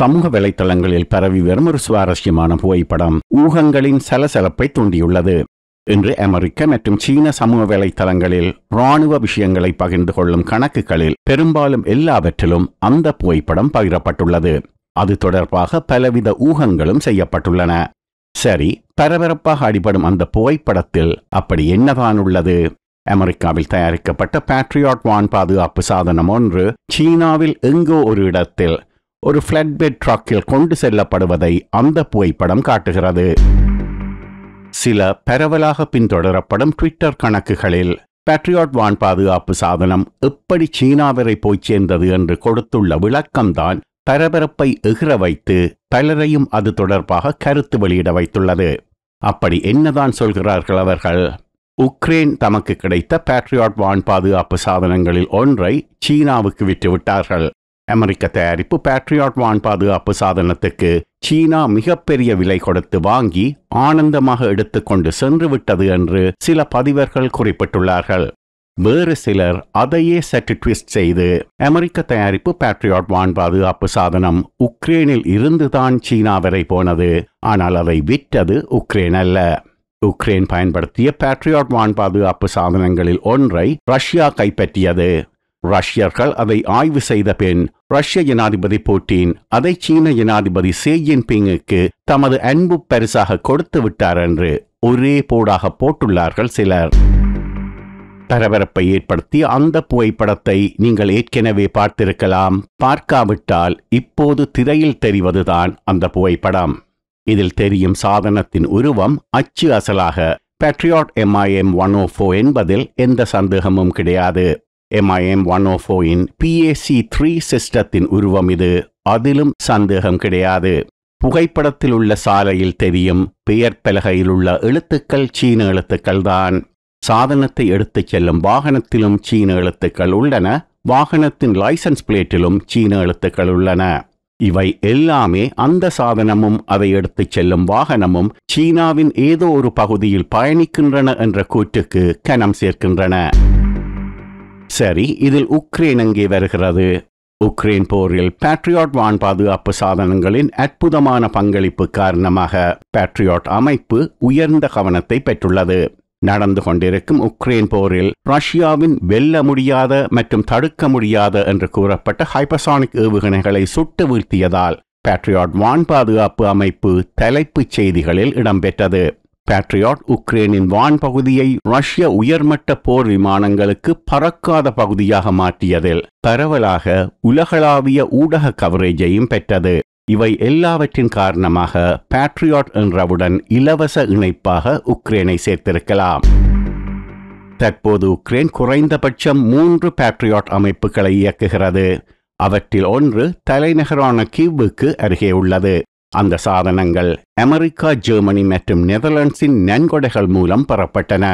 சமூக வலைத்தளங்களில் பரவி வரும் ஒரு சுவாரஸ்யமான புகைப்படம் ஊகங்களின் சலசலப்பை தூண்டியுள்ளது இன்று அமெரிக்க மற்றும் சீன சமூக வலைத்தளங்களில் இராணுவ விஷயங்களை பகிர்ந்து கொள்ளும் கணக்குகளில் பெரும்பாலும் எல்லாவற்றிலும் அந்த புகைப்படம் பகிரப்பட்டுள்ளது அது தொடர்பாக பலவித ஊகங்களும் செய்யப்பட்டுள்ளன சரி பரபரப்பாக அடிபடும் அந்த புகைப்படத்தில் அப்படி என்னதான் உள்ளது அமெரிக்காவில் தயாரிக்கப்பட்ட பேட்ரியாட் வான் பாதுகாப்பு சாதனம் ஒன்று சீனாவில் எங்கோ ஒரு இடத்தில் ஒரு பிளட்பெட் ட்ராக்கில் கொண்டு செல்லப்படுவதை அந்த புகைப்படம் காட்டுகிறது சில பரவலாக பின்தொடரப்படும் ட்விட்டர் கணக்குகளில் பேட்ரியாட் வான் பாதுகாப்பு சாதனம் எப்படி சீனாவரை போய் சேர்ந்தது என்று கொடுத்துள்ள விளக்கம்தான் பரபரப்பை எகிற வைத்து பலரையும் அது தொடர்பாக கருத்து வெளியிட வைத்துள்ளது அப்படி என்னதான் சொல்கிறார்கள் அவர்கள் உக்ரைன் தமக்கு கிடைத்த பேட்ரியாட் வான் பாதுகாப்பு சாதனங்களில் ஒன்றை சீனாவுக்கு விற்றுவிட்டார்கள் அமெரிக்க தயாரிப்பு பேட்ரியாட் வான் பாதுகாப்பு சாதனத்துக்கு சீனா மிகப்பெரிய விலை கொடுத்து வாங்கி ஆனந்தமாக எடுத்துக்கொண்டு சென்று விட்டது என்று சில பதிவர்கள் குறிப்பிட்டுள்ளார்கள் வேறு சிலர் அதையே சற்று ட்விஸ்ட் செய்து அமெரிக்க தயாரிப்பு பேட்ரியாட் வான் பாதுகாப்பு சாதனம் உக்ரைனில் இருந்துதான் சீனா வரை போனது ஆனால் அதை விற்றது உக்ரைன் அல்ல உக்ரைன் பயன்படுத்திய பேட்ரியாட் வான் பாதுகாப்பு சாதனங்களில் ஒன்றை ரஷ்யா கைப்பற்றியது ரஷ்யர்கள் அதை ஆய்வு செய்த பின் ரஷ்ய ஜனாதிபதி புட்டின் அதை சீன ஜனாதிபதி சே ஜின்பிங்குக்கு தமது அன்பு பரிசாக கொடுத்து விட்டார் என்று ஒரே போடாக போட்டுள்ளார்கள் சிலர் பரபரப்பை ஏற்படுத்தி அந்த புகைப்படத்தை நீங்கள் ஏற்கனவே பார்த்திருக்கலாம் பார்க்காவிட்டால் இப்போது திரையில் தெரிவதுதான் அந்த புகைப்படம் இதில் தெரியும் சாதனத்தின் உருவம் அச்சு அசலாக Patriot MIM one O four என்பதில் எந்த சந்தேகமும் கிடையாது எம்ஐஎம் ஒன் ஓ ஃபோரின் பிஏசி த்ரீ சிஸ்டத்தின் உருவம் இது அதிலும் சந்தேகம் கிடையாது புகைப்படத்தில் உள்ள சாலையில் தெரியும் பெயர் பலகையில் உள்ள எழுத்துக்கள் சீன எழுத்துக்கள் தான் சாதனத்தை எடுத்துச் செல்லும் வாகனத்திலும் சீன எழுத்துக்கள் உள்ளன வாகனத்தின் லைசன்ஸ் பிளேட்டிலும் சீன எழுத்துக்கள் உள்ளன இவை எல்லாமே அந்த சாதனமும் அதை எடுத்துச் செல்லும் வாகனமும் சீனாவின் ஏதோ ஒரு பகுதியில் பயணிக்கின்றன என்ற கூற்றுக்கு கனம் சேர்க்கின்றன சரி இதில் உக்ரைன் அங்கே வருகிறது உக்ரைன் போரில் பேட்ரியாட் வான் பாதுகாப்பு சாதனங்களின் அற்புதமான பங்களிப்பு காரணமாக பேட்ரியாட் அமைப்பு உயர்ந்த கவனத்தை பெற்றுள்ளது நடந்து கொண்டிருக்கும் உக்ரைன் போரில் ரஷ்யாவின் வெல்ல முடியாத மற்றும் தடுக்க முடியாத என்று கூறப்பட்ட ஹைபசானிக் ஏவுகணைகளை சுட்டு வீழ்த்தியதால் பேட்ரியாட் வான் பாதுகாப்பு அமைப்பு தலைப்புச் செய்திகளில் இடம்பெற்றது பேட்ரியாட் உக்ரேனின் வான் பகுதியை ரஷ்ய உயர்மட்ட போர் விமானங்களுக்கு பறக்காத பகுதியாக மாற்றியதில் பரவலாக உலகளாவிய ஊடக கவரேஜையும் பெற்றது இவை எல்லாவற்றின் காரணமாக பேட்ரியாட் என்றவுடன் இலவச இணைப்பாக உக்ரேனை சேர்த்திருக்கலாம் தற்போது உக்ரைன் குறைந்தபட்சம் மூன்று பேட்ரியாட் அமைப்புகளை இயக்குகிறது அவற்றில் ஒன்று தலைநகரான கீவுக்கு அருகே உள்ளது அந்த சாதனங்கள் அமெரிக்கா ஜெர்மனி மற்றும் நெதர்லாண்ட்ஸின் நன்கொடைகள் மூலம் பெறப்பட்டன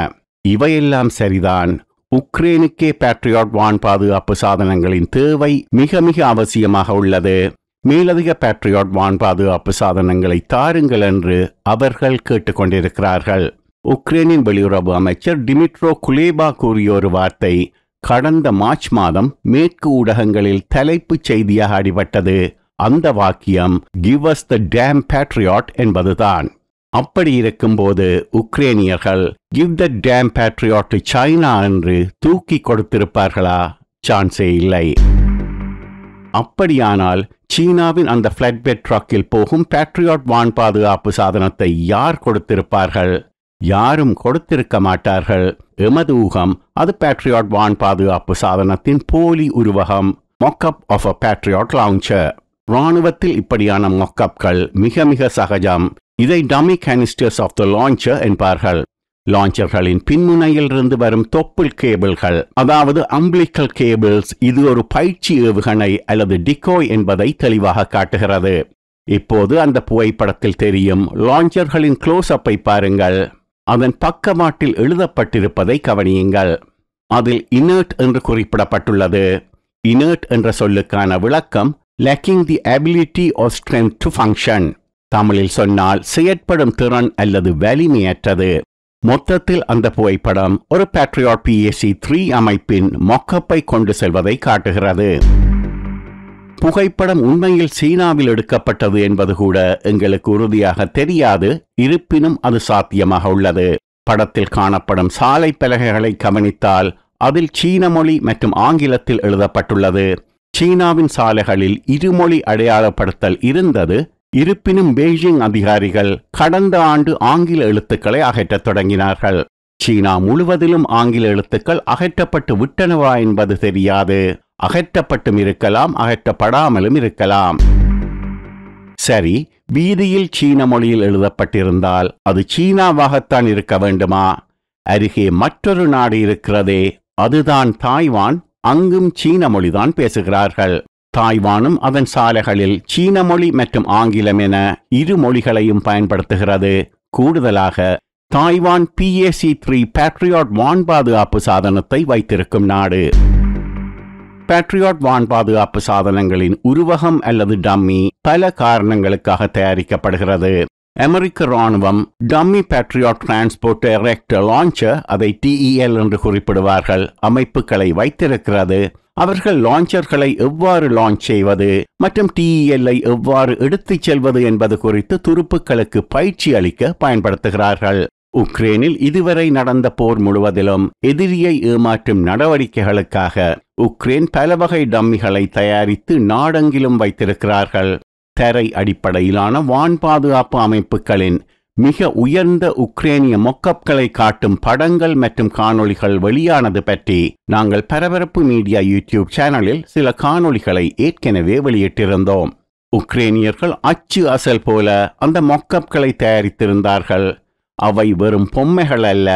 இவையெல்லாம் சரிதான் உக்ரைனுக்கே பேட்ரியாட் வான் பாதுகாப்பு சாதனங்களின் தேவை மிக மிக அவசியமாக உள்ளது மேலதிக பேட்ரியாட் வான் பாதுகாப்பு சாதனங்களை தாருங்கள் என்று அவர்கள் கேட்டுக்கொண்டிருக்கிறார்கள் உக்ரைனின் வெளியுறவு அமைச்சர் டிமிட்ரோ குலேபா கூறிய ஒரு வார்த்தை கடந்த மார்ச் மாதம் மேற்கு ஊடகங்களில் தலைப்புச் செய்தியாக அடிபட்டது அந்த வாக்கியம் give us the damn Patriot என்பதுதான் அப்படி இருக்கும்போது உக்ரேனியர்கள் give the damn Patriot China என்று தூக்கி கொடுத்திருப்பார்களா சான்ஸே இல்லை அப்படியானால் சீனாவின் அந்த பிளட் பெட் ட்ரக்கில் போகும் பேட்ரியாட் வான் பாதுகாப்பு சாதனத்தை யார் கொடுத்திருப்பார்கள் யாரும் கொடுத்திருக்க மாட்டார்கள் எமது ஊகம் அது பேட்ரியாட் வான் பாதுகாப்பு சாதனத்தின் போலி உருவகம் மொக்கப் ஆஃப் அ பேட்ரியாட் லாங்சர் ராணுவத்தில் இப்படியான மொக்கப்கள் மிக மிக சகஜம் இதை dummy canisters of the launcher என்பார்கள் லான்ச்சர்களின் பின்முனையிலிருந்து வரும் தொப்புள் கேபிள்கள் அதாவது அம்பிளிக்கல் கேபிள்ஸ் இது ஒரு பயிற்சி ஏவுகணை அல்லது டிகோய் என்பதை தெளிவாக காட்டுகிறது இப்போது அந்த புகைப்படத்தில் தெரியும் லான்ச்சர்களின் க்ளோஸ் அப்பை பாருங்கள் அதன் பக்கவாட்டில் எழுதப்பட்டிருப்பதை கவனியுங்கள் அதில் இனர்ட் என்று குறிப்பிடப்பட்டுள்ளது இனர்ட் என்ற சொல்லுக்கான விளக்கம் lacking the ability or strength to function. தமிழில் சொன்னால் செயற்படும் திறன் அல்லது வலிமையற்றது மொத்தத்தில் அந்த புகைப்படம் ஒரு பேட்ரியாட் பிஎஸ்சி த்ரீ அமைப்பின் மொக்கப்பை கொண்டு செல்வதை காட்டுகிறது புகைப்படம் உண்மையில் சீனாவில் எடுக்கப்பட்டது என்பது கூட எங்களுக்கு உறுதியாக தெரியாது இருப்பினும் அது சாத்தியமாக உள்ளது படத்தில் காணப்படும் சாலை பலகைகளை கவனித்தால் அதில் சீன மொழி மற்றும் ஆங்கிலத்தில் எழுதப்பட்டுள்ளது சீனாவின் சாலைகளில் இருமொழி அடையாளப்படுத்தல் இருந்தது இருப்பினும் பெய்ஜிங் அதிகாரிகள் கடந்த ஆண்டு ஆங்கில எழுத்துக்களை அகற்றத் தொடங்கினார்கள் சீனா முழுவதிலும் ஆங்கில எழுத்துக்கள் அகற்றப்பட்டு விட்டனவா என்பது தெரியாது அகற்றப்பட்டும் இருக்கலாம் அகற்றப்படாமலும் இருக்கலாம் சரி வீதியில் சீன மொழியில் எழுதப்பட்டிருந்தால் அது சீனாவாகத்தான் இருக்க வேண்டுமா அருகே மற்றொரு நாடு இருக்கிறதே அதுதான் தாய்வான் அங்கும் சீன மொழிதான் பேசுகிறார்கள் தாய்வானும் அதன் சாலைகளில் சீன மொழி மற்றும் ஆங்கிலம் என இரு மொழிகளையும் பயன்படுத்துகிறது கூடுதலாக தாய்வான் பிஏசி த்ரீ பேட்ரியாட் வான் பாதுகாப்பு சாதனத்தை வைத்திருக்கும் நாடு பேட்ரியாட் வான் பாதுகாப்பு சாதனங்களின் உருவகம் அல்லது டம்மி பல காரணங்களுக்காக தயாரிக்கப்படுகிறது அமெரிக்க ராணுவம் dummy Patriot transport director launcher அதை டிஇஎல் e என்று குறிப்பிடுவார்கள் அமைப்புகளை வைத்திருக்கிறது அவர்கள் லான்ச்சர்களை எவ்வாறு லான்ச் செய்வது மற்றும் டிஇஎல்ஐ e எவ்வாறு எடுத்துச் செல்வது என்பது குறித்து துருப்புக்களுக்கு பயிற்சி அளிக்க பயன்படுத்துகிறார்கள் உக்ரைனில் இதுவரை நடந்த போர் முழுவதிலும் எதிரியை ஏமாற்றும் நடவடிக்கைகளுக்காக உக்ரைன் பல வகை டம்மிகளை தயாரித்து நாடெங்கிலும் வைத்திருக்கிறார்கள் தரை அடிப்படையிலான வான் பாதுகாப்பு அமைப்புகளின் மிக உயர்ந்த உக்ரேனிய மொக்கப்களை காட்டும் படங்கள் மற்றும் காணொளிகள் வெளியானது பற்றி நாங்கள் பரபரப்பு மீடியா யூடியூப் சேனலில் சில காணொளிகளை ஏற்கனவே வெளியிட்டிருந்தோம் உக்ரேனியர்கள் அச்சு அசல் போல அந்த மொக்கப்களை தயாரித்திருந்தார்கள் அவை வெறும் பொம்மைகள் அல்ல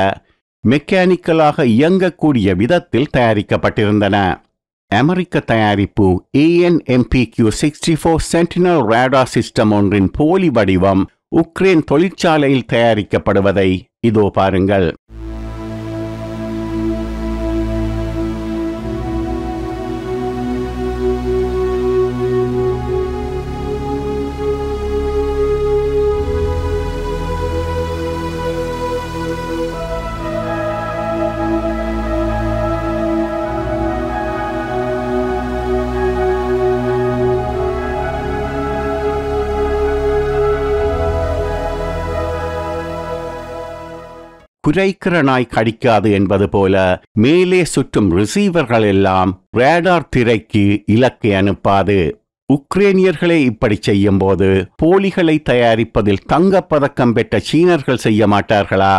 மெக்கானிக்கலாக இயங்கக்கூடிய விதத்தில் தயாரிக்கப்பட்டிருந்தன அமெரிக்க தயாரிப்பு ANMPQ sixty four Sentinel radar system ஒன்றின் போலி வடிவம் உக்ரைன் தொழிற்சாலையில் தயாரிக்கப்படுவதை இதோ பாருங்கள் குறைக்கிற நாய் கடிக்காது என்பது போல மேலே சுற்றும் ரிசீவர்கள் எல்லாம் ரேடார் திரைக்கு இலக்கை அனுப்பாது உக்ரேனியர்களே இப்படி செய்யும் போது போலிகளை தயாரிப்பதில் தங்கப்பதக்கம் பெற்ற சீனர்கள் செய்ய மாட்டார்களா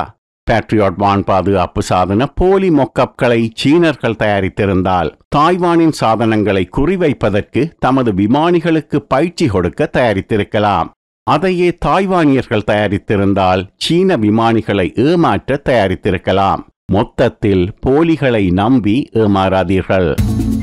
பேட்ரியாட் வான் பாதுகாப்பு சாதன போலி மொக்கப்களை சீனர்கள் தயாரித்திருந்தால் தாய்வானின் சாதனங்களை குறிவைப்பதற்கு தமது விமானிகளுக்கு பயிற்சி கொடுக்க தயாரித்திருக்கலாம் அதையே தாய்வானியர்கள் தயாரித்திருந்தால் சீன விமானிகளை ஏமாற்ற தயாரித்திருக்கலாம் மொத்தத்தில் போலிகளை நம்பி ஏமாறாதீர்கள்